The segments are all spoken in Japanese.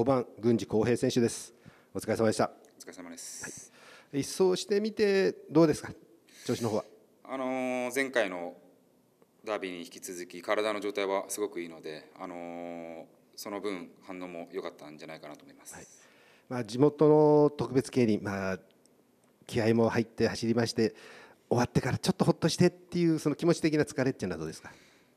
5番郡司康平選手ですお疲れ様でしたお疲れ様です、はい、一掃してみてどうですか調子の方はあのー、前回のダービーに引き続き体の状態はすごくいいので、あのー、その分反応も良かったんじゃないかなと思います、はい、まあ、地元の特別競輪、まあ、気合も入って走りまして終わってからちょっとほっとしてっていうその気持ち的な疲れっていうのはどうですか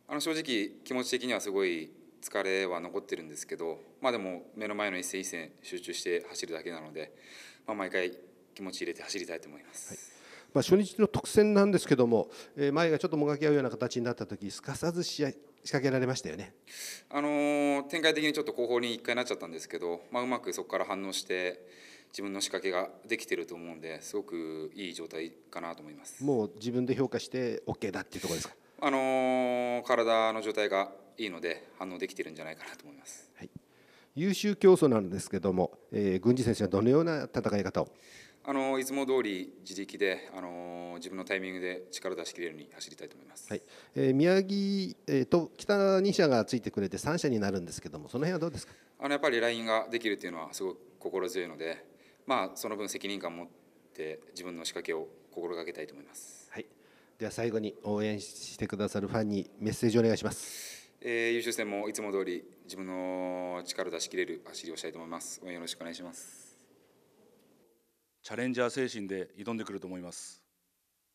あの正直気持ち的にはすごい疲れは残ってるんですけど、まあ、でも目の前の一戦一戦集中して走るだけなので、まあ、毎回気持ち入れて走りたいと思います。はいまあ、初日の特選なんですけども、え前がちょっともがき合うような形になった時すかさず試合仕掛けられましたよね、あのー、展開的にちょっと後方に1回なっちゃったんですけど、まあ、うまくそこから反応して自分の仕掛けができてると思うんですごくいい状態かなと思いますもう自分で評価して OK だっていうところですか、あのー、体の状態がいいので反応できてるんじゃないかなと思います、はい、優秀競争なんですけども、えー、軍事選手はどのような戦い方をあのいつも通り自力であの自分のタイミングで力を出し切れるように走りたいと思います、はいえー、宮城、えー、と北2社がついてくれて3社になるんですけどもその辺はどうですかあのやっぱりラインができるというのはすごく心強いので、まあ、その分責任感を持って自分の仕掛けを心がけたいと思います、はい、では最後に応援してくださるファンにメッセージをお願いします。えー、優勝戦もいつも通り自分の力を出し切れる走りをしたいと思います。応援よろしくお願いします。チャレンジャー精神で挑んでくると思います。